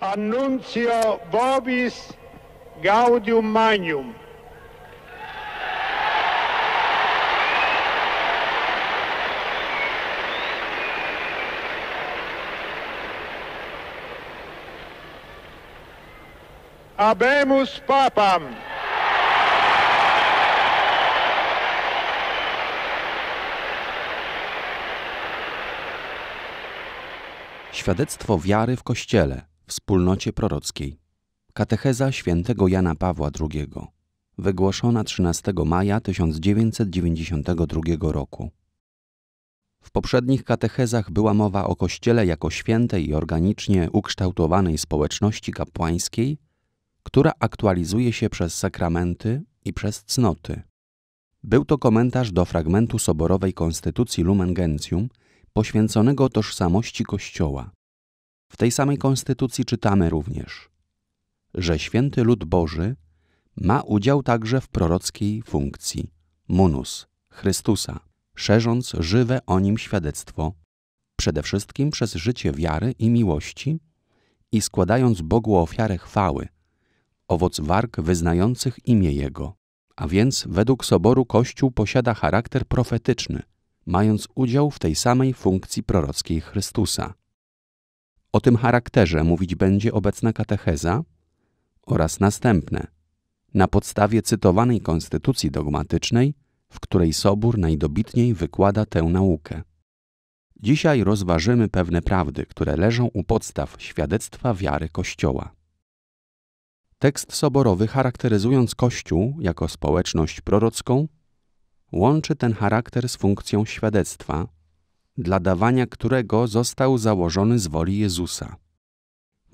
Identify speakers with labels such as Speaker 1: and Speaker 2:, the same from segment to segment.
Speaker 1: Annuncio Vobis Gaudium
Speaker 2: Magnum.
Speaker 1: Abemus Papam.
Speaker 2: Świadectwo wiary w Kościele wspólnocie prorockiej. Katecheza świętego Jana Pawła II, wygłoszona 13 maja 1992 roku. W poprzednich katechezach była mowa o Kościele jako świętej i organicznie ukształtowanej społeczności kapłańskiej, która aktualizuje się przez sakramenty i przez cnoty. Był to komentarz do fragmentu soborowej konstytucji Lumen Gentium poświęconego tożsamości Kościoła. W tej samej konstytucji czytamy również, że święty lud Boży ma udział także w prorockiej funkcji munus Chrystusa, szerząc żywe o nim świadectwo, przede wszystkim przez życie wiary i miłości i składając Bogu ofiarę chwały, owoc warg wyznających imię Jego. A więc według Soboru Kościół posiada charakter profetyczny, mając udział w tej samej funkcji prorockiej Chrystusa. O tym charakterze mówić będzie obecna katecheza oraz następne, na podstawie cytowanej konstytucji dogmatycznej, w której Sobór najdobitniej wykłada tę naukę. Dzisiaj rozważymy pewne prawdy, które leżą u podstaw świadectwa wiary Kościoła. Tekst soborowy, charakteryzując Kościół jako społeczność prorocką, łączy ten charakter z funkcją świadectwa, dla dawania którego został założony z woli Jezusa.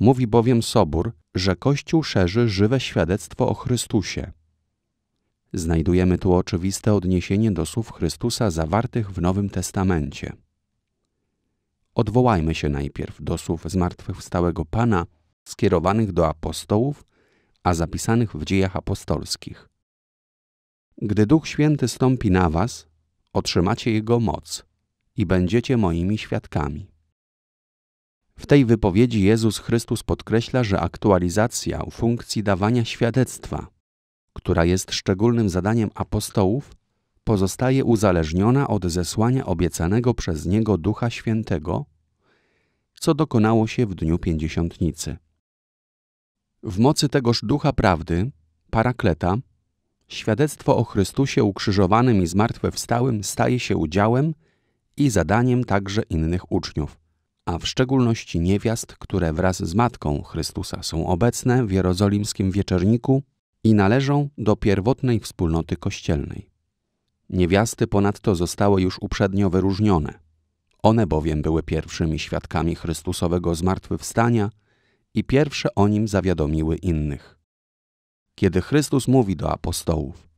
Speaker 2: Mówi bowiem Sobór, że Kościół szerzy żywe świadectwo o Chrystusie. Znajdujemy tu oczywiste odniesienie do słów Chrystusa zawartych w Nowym Testamencie. Odwołajmy się najpierw do słów zmartwychwstałego Pana skierowanych do apostołów, a zapisanych w dziejach apostolskich. Gdy Duch Święty stąpi na was, otrzymacie Jego moc – i będziecie moimi świadkami. W tej wypowiedzi Jezus Chrystus podkreśla, że aktualizacja funkcji dawania świadectwa, która jest szczególnym zadaniem apostołów, pozostaje uzależniona od zesłania obiecanego przez Niego Ducha Świętego, co dokonało się w dniu pięćdziesiątnicy. W mocy tegoż Ducha Prawdy, Parakleta, świadectwo o Chrystusie ukrzyżowanym i zmartwychwstałym staje się udziałem – i zadaniem także innych uczniów, a w szczególności niewiast, które wraz z matką Chrystusa są obecne w jerozolimskim wieczorniku i należą do pierwotnej wspólnoty kościelnej. Niewiasty ponadto zostały już uprzednio wyróżnione. One bowiem były pierwszymi świadkami Chrystusowego zmartwychwstania i pierwsze o nim zawiadomiły innych. Kiedy Chrystus mówi do apostołów: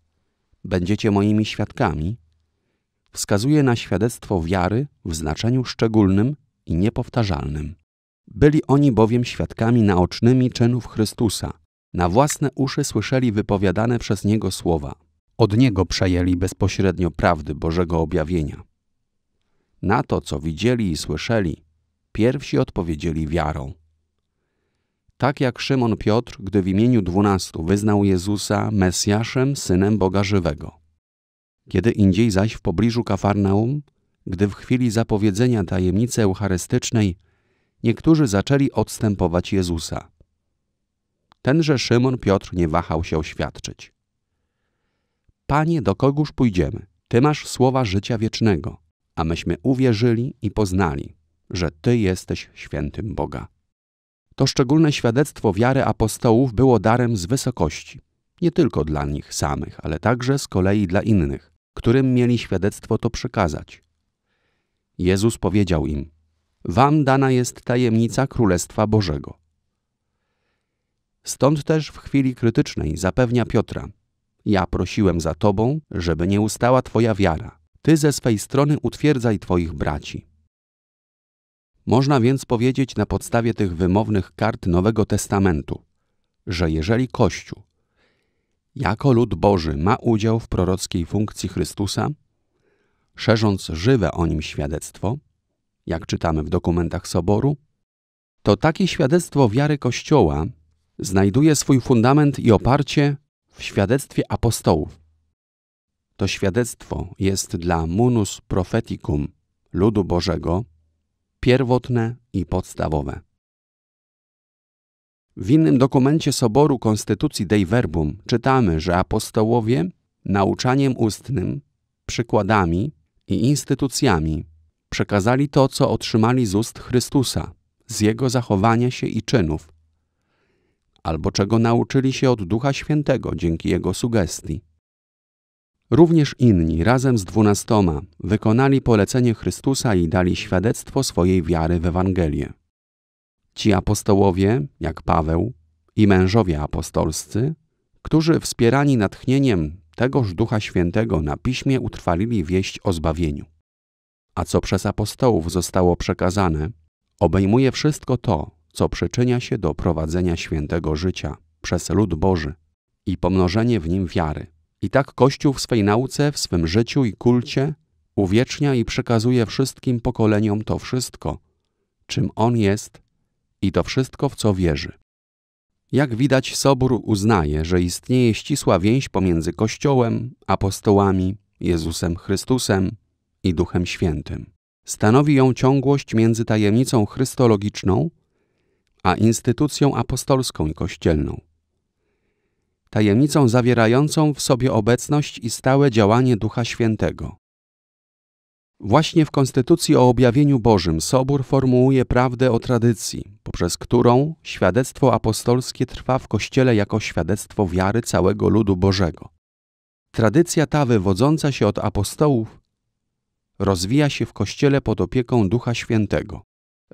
Speaker 2: Będziecie moimi świadkami, wskazuje na świadectwo wiary w znaczeniu szczególnym i niepowtarzalnym. Byli oni bowiem świadkami naocznymi czynów Chrystusa. Na własne uszy słyszeli wypowiadane przez Niego słowa. Od Niego przejęli bezpośrednio prawdy Bożego objawienia. Na to, co widzieli i słyszeli, pierwsi odpowiedzieli wiarą. Tak jak Szymon Piotr, gdy w imieniu dwunastu wyznał Jezusa Mesjaszem, Synem Boga Żywego. Kiedy indziej zaś w pobliżu Kafarnaum, gdy w chwili zapowiedzenia tajemnicy eucharystycznej niektórzy zaczęli odstępować Jezusa. Tenże Szymon Piotr nie wahał się oświadczyć. Panie, do kogóż pójdziemy? Ty masz słowa życia wiecznego, a myśmy uwierzyli i poznali, że Ty jesteś świętym Boga. To szczególne świadectwo wiary apostołów było darem z wysokości, nie tylko dla nich samych, ale także z kolei dla innych, którym mieli świadectwo to przekazać. Jezus powiedział im: Wam dana jest tajemnica Królestwa Bożego. Stąd też w chwili krytycznej zapewnia Piotra: Ja prosiłem za tobą, żeby nie ustała twoja wiara. Ty ze swej strony utwierdzaj twoich braci. Można więc powiedzieć na podstawie tych wymownych kart Nowego Testamentu, że jeżeli Kościół jako lud Boży ma udział w prorockiej funkcji Chrystusa, szerząc żywe o nim świadectwo, jak czytamy w dokumentach Soboru, to takie świadectwo wiary Kościoła znajduje swój fundament i oparcie w świadectwie apostołów. To świadectwo jest dla munus propheticum ludu Bożego pierwotne i podstawowe. W innym dokumencie Soboru Konstytucji Dei Verbum czytamy, że apostołowie nauczaniem ustnym, przykładami i instytucjami przekazali to, co otrzymali z ust Chrystusa, z Jego zachowania się i czynów, albo czego nauczyli się od Ducha Świętego dzięki Jego sugestii. Również inni, razem z dwunastoma, wykonali polecenie Chrystusa i dali świadectwo swojej wiary w Ewangelię ci apostołowie, jak Paweł i mężowie apostolscy, którzy wspierani natchnieniem tegoż Ducha Świętego na piśmie utrwalili wieść o zbawieniu. A co przez apostołów zostało przekazane, obejmuje wszystko to, co przyczynia się do prowadzenia świętego życia przez lud Boży i pomnożenie w nim wiary. I tak Kościół w swej nauce, w swym życiu i kulcie uwiecznia i przekazuje wszystkim pokoleniom to wszystko, czym on jest i to wszystko, w co wierzy. Jak widać, Sobór uznaje, że istnieje ścisła więź pomiędzy Kościołem, apostołami, Jezusem Chrystusem i Duchem Świętym. Stanowi ją ciągłość między tajemnicą chrystologiczną a instytucją apostolską i kościelną. Tajemnicą zawierającą w sobie obecność i stałe działanie Ducha Świętego, Właśnie w Konstytucji o Objawieniu Bożym Sobór formułuje prawdę o tradycji, poprzez którą świadectwo apostolskie trwa w Kościele jako świadectwo wiary całego ludu Bożego. Tradycja ta wywodząca się od apostołów rozwija się w Kościele pod opieką Ducha Świętego.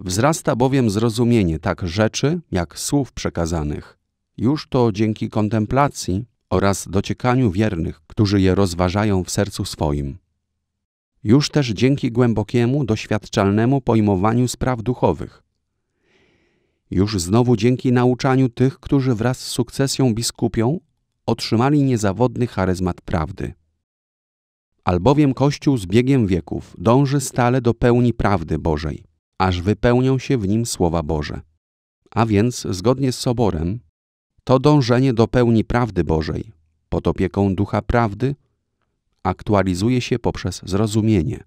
Speaker 2: Wzrasta bowiem zrozumienie tak rzeczy, jak słów przekazanych. Już to dzięki kontemplacji oraz dociekaniu wiernych, którzy je rozważają w sercu swoim już też dzięki głębokiemu, doświadczalnemu pojmowaniu spraw duchowych. Już znowu dzięki nauczaniu tych, którzy wraz z sukcesją biskupią otrzymali niezawodny charyzmat prawdy. Albowiem Kościół z biegiem wieków dąży stale do pełni prawdy Bożej, aż wypełnią się w nim słowa Boże. A więc, zgodnie z Soborem, to dążenie do pełni prawdy Bożej, pod opieką Ducha Prawdy, aktualizuje się poprzez zrozumienie,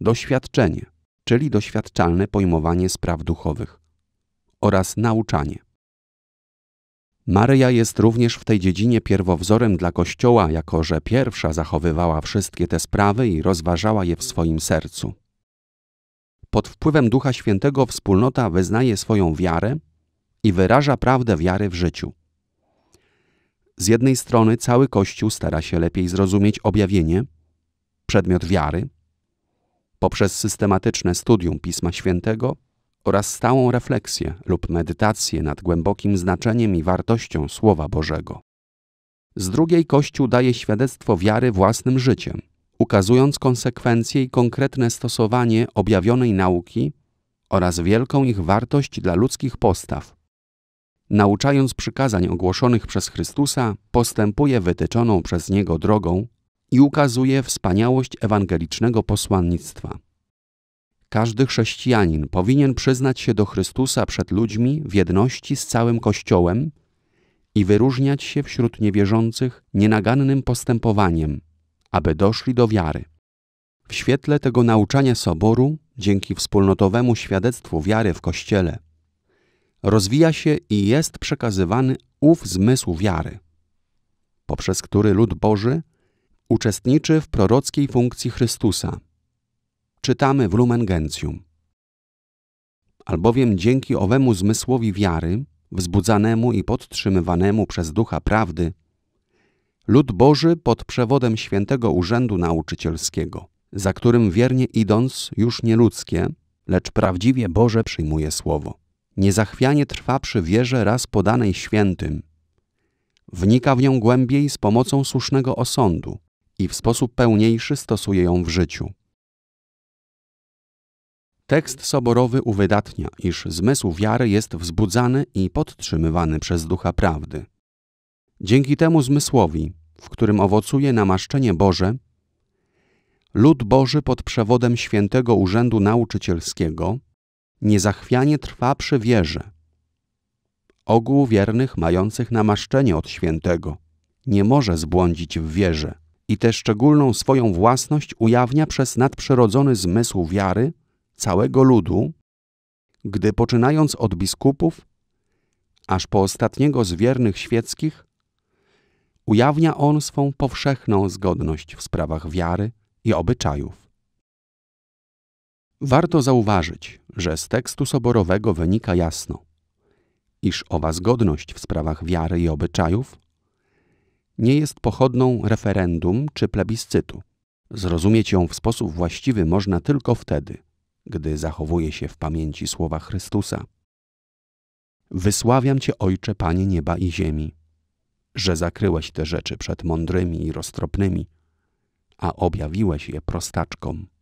Speaker 2: doświadczenie, czyli doświadczalne pojmowanie spraw duchowych oraz nauczanie. Maryja jest również w tej dziedzinie pierwowzorem dla Kościoła, jako że pierwsza zachowywała wszystkie te sprawy i rozważała je w swoim sercu. Pod wpływem Ducha Świętego wspólnota wyznaje swoją wiarę i wyraża prawdę wiary w życiu z jednej strony cały Kościół stara się lepiej zrozumieć objawienie, przedmiot wiary, poprzez systematyczne studium Pisma Świętego oraz stałą refleksję lub medytację nad głębokim znaczeniem i wartością Słowa Bożego. Z drugiej Kościół daje świadectwo wiary własnym życiem, ukazując konsekwencje i konkretne stosowanie objawionej nauki oraz wielką ich wartość dla ludzkich postaw, nauczając przykazań ogłoszonych przez Chrystusa, postępuje wytyczoną przez Niego drogą i ukazuje wspaniałość ewangelicznego posłannictwa. Każdy chrześcijanin powinien przyznać się do Chrystusa przed ludźmi w jedności z całym Kościołem i wyróżniać się wśród niewierzących nienagannym postępowaniem, aby doszli do wiary. W świetle tego nauczania Soboru, dzięki wspólnotowemu świadectwu wiary w Kościele, rozwija się i jest przekazywany ów zmysł wiary, poprzez który lud Boży uczestniczy w prorockiej funkcji Chrystusa. Czytamy w Lumen Gentium. Albowiem dzięki owemu zmysłowi wiary, wzbudzanemu i podtrzymywanemu przez ducha prawdy, lud Boży pod przewodem świętego urzędu nauczycielskiego, za którym wiernie idąc już nie ludzkie, lecz prawdziwie Boże przyjmuje słowo niezachwianie trwa przy wierze raz podanej świętym. Wnika w nią głębiej z pomocą słusznego osądu i w sposób pełniejszy stosuje ją w życiu. Tekst soborowy uwydatnia, iż zmysł wiary jest wzbudzany i podtrzymywany przez ducha prawdy. Dzięki temu zmysłowi, w którym owocuje namaszczenie Boże, lud Boży pod przewodem świętego urzędu nauczycielskiego niezachwianie trwa przy wierze. Ogół wiernych mających namaszczenie od świętego nie może zbłądzić w wierze i tę szczególną swoją własność ujawnia przez nadprzyrodzony zmysł wiary całego ludu, gdy poczynając od biskupów, aż po ostatniego z wiernych świeckich, ujawnia on swą powszechną zgodność w sprawach wiary i obyczajów. Warto zauważyć, że z tekstu soborowego wynika jasno, iż owa zgodność w sprawach wiary i obyczajów nie jest pochodną referendum czy plebiscytu. Zrozumieć ją w sposób właściwy można tylko wtedy, gdy zachowuje się w pamięci słowa Chrystusa. Wysławiam Cię, Ojcze, Panie nieba i ziemi, że zakryłeś te rzeczy przed mądrymi i roztropnymi, a objawiłeś je prostaczkom.